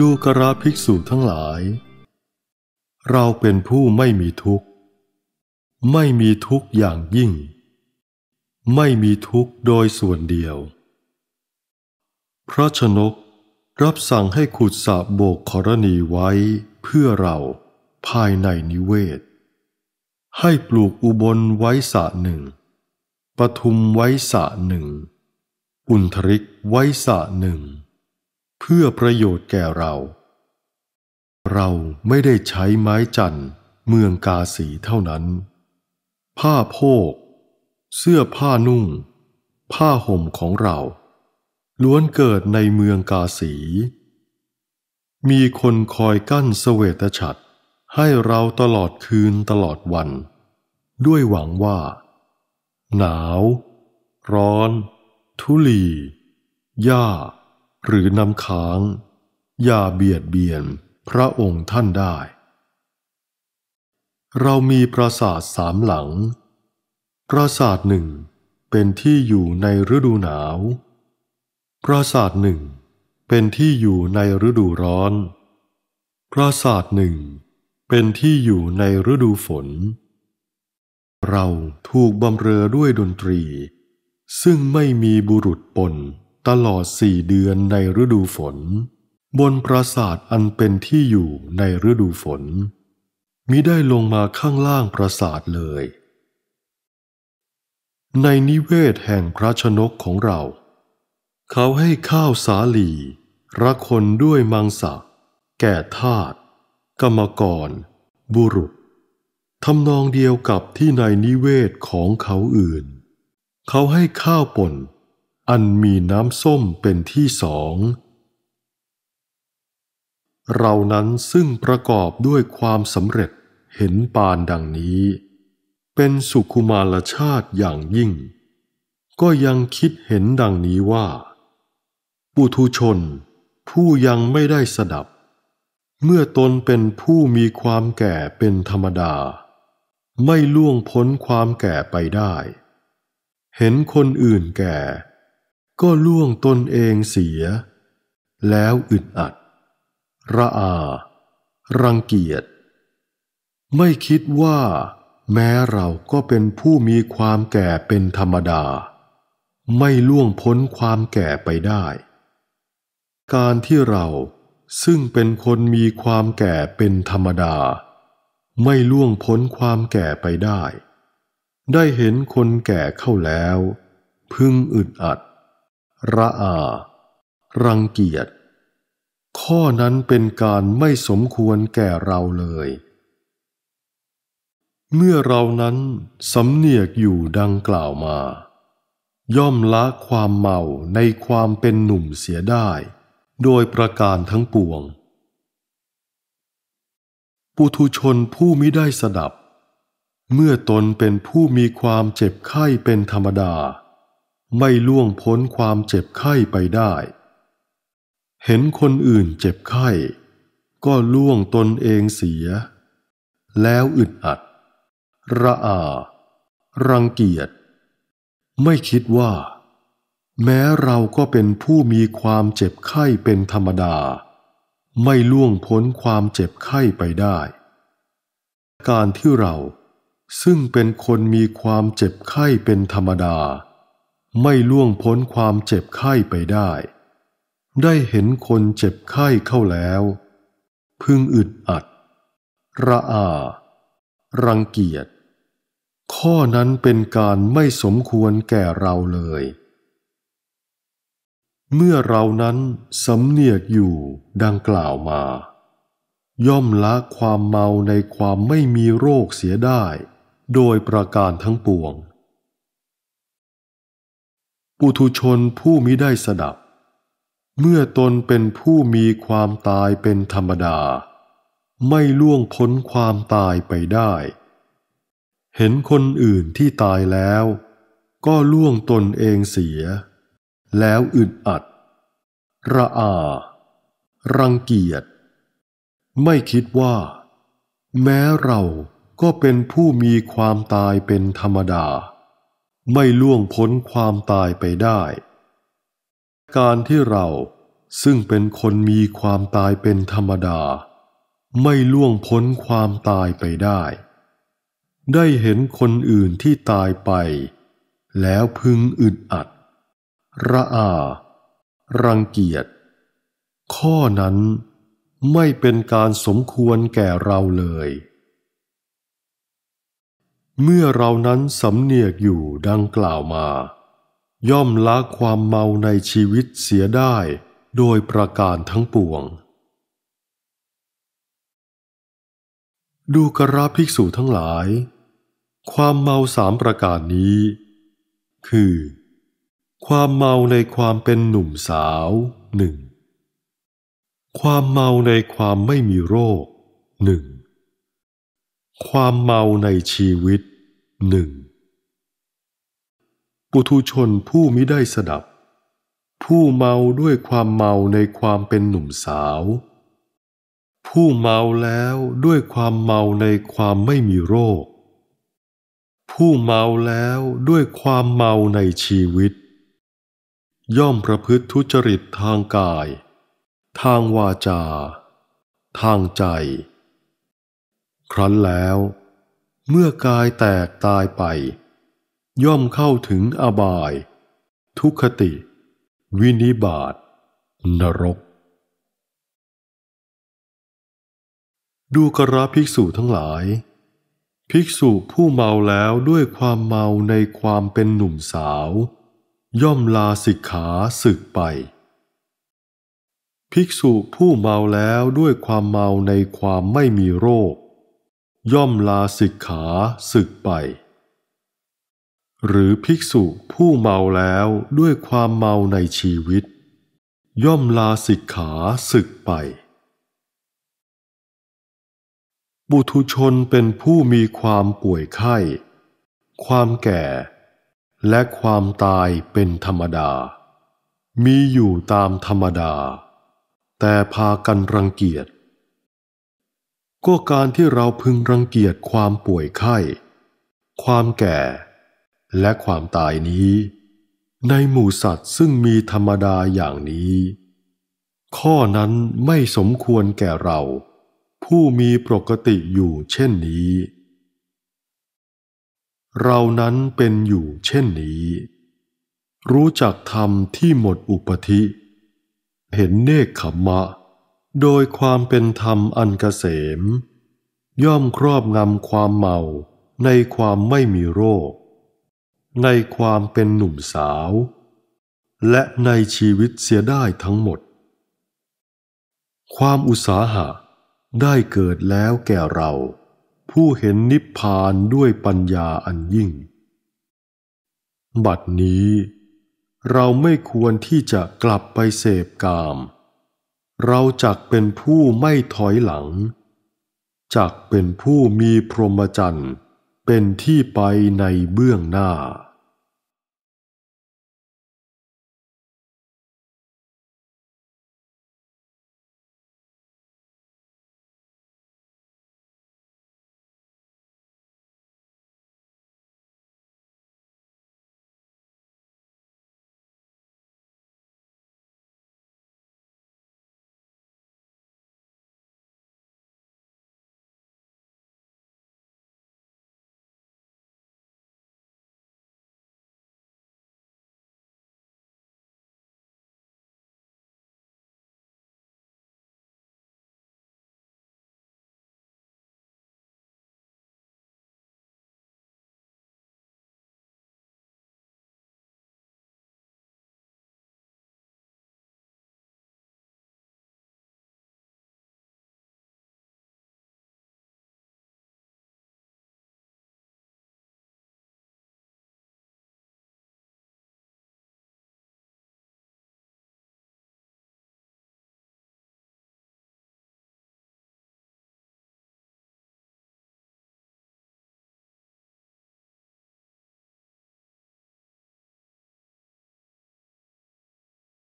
ดูกราภิกษุทั้งหลาย เราเป็นผู้ไม่มีทุกข์ ไม่มีทุกข์อย่างยิ่ง ไม่มีทุกข์โดยส่วนเดียว พระชนกรับสั่งให้ขุดสระโบกขรณีไว้เพื่อเราภายในนิเวศ ให้ปลูกอุบลไว้สระหนึ่งปทุมไว้สระหนึ่ง อุนทริกไว้สระหนึ่งเพื่อประโยชน์แก่เรา เราไม่ได้ใช้ไม้จันทร์เมืองกาสีเท่านั้น ผ้าโพกเสื้อผ้านุ่ง ผ้าห่มของเรา ล้วนเกิดในเมืองกาสี มีคนคอยกั้นเสวตฉัตรให้เราตลอดคืนตลอดวัน ด้วยหวังว่า หนาว ร้อน ทุลีหญ้าหรือน้ำค้าง อย่าเบียดเบียนพระองค์ท่านได้ เรามีปราสาทสามหลัง ปราสาทหนึ่งเป็นที่อยู่ในฤดูหนาว ปราสาทหนึ่งเป็นที่อยู่ในฤดูร้อน ปราสาทหนึ่งเป็นที่อยู่ในฤดูฝน เราถูกบำเรอด้วยดนตรี ซึ่งไม่มีบุรุษปนตลอดสี่เดือนในฤดูฝน บนปราสาทอันเป็นที่อยู่ในฤดูฝน มิได้ลงมาข้างล่างปราสาทเลย ในนิเวศแห่งพระชนกของเรา เขาให้ข้าวสาลีระคนด้วยมังสะแก่ทาตกรรมกร บุรุษทำนองเดียวกับที่ในนิเวศของเขาอื่น เขาให้ข้าวป่นอันมีน้ำส้มเป็นที่สอง เรานั้นซึ่งประกอบด้วยความสำเร็จเห็นปานดังนี้ เป็นสุขุมารชาติอย่างยิ่ง ก็ยังคิดเห็นดังนี้ว่า ปุถุชน ผู้ยังไม่ได้สดับ เมื่อตนเป็นผู้มีความแก่เป็นธรรมดา ไม่ล่วงพ้นความแก่ไปได้ เห็นคนอื่นแก่ก็ล่วงตนเองเสีย แล้วอึดอัด ระอา รังเกียจไม่คิดว่าแม้เราก็เป็นผู้มีความแก่เป็นธรรมดา ไม่ล่วงพ้นความแก่ไปได้ การที่เราซึ่งเป็นคนมีความแก่เป็นธรรมดา ไม่ล่วงพ้นความแก่ไปได้ ได้เห็นคนแก่เข้าแล้วพึงอึดอัดระอา รังเกียจ ข้อนั้นเป็นการไม่สมควรแก่เราเลย เมื่อเรานั้นสำเนียกอยู่ดังกล่าวมา ย่อมละความเมาในความเป็นหนุ่มเสียได้ โดยประการทั้งปวง ปุถุชนผู้มิได้สดับ เมื่อตนเป็นผู้มีความเจ็บไข้เป็นธรรมดาไม่ล่วงพ้นความเจ็บไข้ไปได้ เห็นคนอื่นเจ็บไข้ ก็ล่วงตนเองเสีย แล้วอึดอัด ระอา รังเกียจ ไม่คิดว่า แม้เราก็เป็นผู้มีความเจ็บไข้เป็นธรรมดา ไม่ล่วงพ้นความเจ็บไข้ไปได้ การที่เราซึ่งเป็นคนมีความเจ็บไข้เป็นธรรมดาไม่ล่วงพ้นความเจ็บไข้ไปได้ ได้เห็นคนเจ็บไข้เข้าแล้ว พึงอึดอัด ระอา รังเกียจข้อนั้นเป็นการไม่สมควรแก่เราเลย เมื่อเรานั้นสำเนียกอยู่ดังกล่าวมา ย่อมละความเมาในความไม่มีโรคเสียได้ โดยประการทั้งปวงปุถุชนผู้มิได้สดับ เมื่อตนเป็นผู้มีความตายเป็นธรรมดา ไม่ล่วงพ้นความตายไปได้ เห็นคนอื่นที่ตายแล้ว ก็ล่วงตนเองเสีย แล้วอึดอัด ระอา รังเกียจไม่คิดว่า แม้เราก็เป็นผู้มีความตายเป็นธรรมดาไม่ล่วงพ้นความตายไปได้ การที่เราซึ่งเป็นคนมีความตายเป็นธรรมดา ไม่ล่วงพ้นความตายไปได้ ได้เห็นคนอื่นที่ตายไป แล้วพึงอึดอัด ระอา รังเกียจ ข้อนั้นไม่เป็นการสมควรแก่เราเลยเมื่อเรานั้นสำเนียกอยู่ดังกล่าวมา ย่อมละความเมาในชีวิตเสียได้โดยประการทั้งปวง ดูกราภิกษุทั้งหลาย ความเมาสามประการนี้ คือความเมาในความเป็นหนุ่มสาวหนึ่งความเมาในความไม่มีโรคหนึ่งความเมาในชีวิตหนึ่งปุถุชนผู้มิได้สดับ ผู้เมาด้วยความเมาในความเป็นหนุ่มสาว ผู้เมาแล้วด้วยความเมาในความไม่มีโรค ผู้เมาแล้วด้วยความเมาในชีวิต ย่อมประพฤติทุจริตทางกาย ทางวาจา ทางใจครั้นแล้ว เมื่อกายแตกตายไป ย่อมเข้าถึงอบาย ทุคติ วินิบาตนรก ดูกระภิกษุทั้งหลาย ภิกษุผู้เมาแล้วด้วยความเมาในความเป็นหนุ่มสาว ย่อมลาสิกขาสึกไป ภิกษุผู้เมาแล้วด้วยความเมาในความไม่มีโรคย่อมลาสิกขาสึกไป หรือภิกษุผู้เมาแล้วด้วยความเมาในชีวิต ย่อมลาสิกขาสึกไป บุตุชนเป็นผู้มีความป่วยไข้ ความแก่และความตายเป็นธรรมดา มีอยู่ตามธรรมดา แต่พากันรังเกียจก็การที่เราพึงรังเกียจความป่วยไข้ ความแก่ และความตายนี้ ในหมู่สัตว์ซึ่งมีธรรมดาอย่างนี้ ข้อนั้นไม่สมควรแก่เรา ผู้มีปกติอยู่เช่นนี้ เรานั้นเป็นอยู่เช่นนี้ รู้จักธรรมที่หมดอุปธิ เห็นเนกขมมะโดยความเป็นธรรมอันกเกษมย่อมครอบงำความเมาในความไม่มีโรค ในความเป็นหนุ่มสาว และในชีวิตเสียได้ทั้งหมด ความอุตสาหะได้เกิดแล้วแก่เรา ผู้เห็นนิพพานด้วยปัญญาอันยิ่ง บัดนี้เราไม่ควรที่จะกลับไปเสพกามเราจักเป็นผู้ไม่ถอยหลัง จักเป็นผู้มีพรหมจรรย์เป็นที่ไปในเบื้องหน้า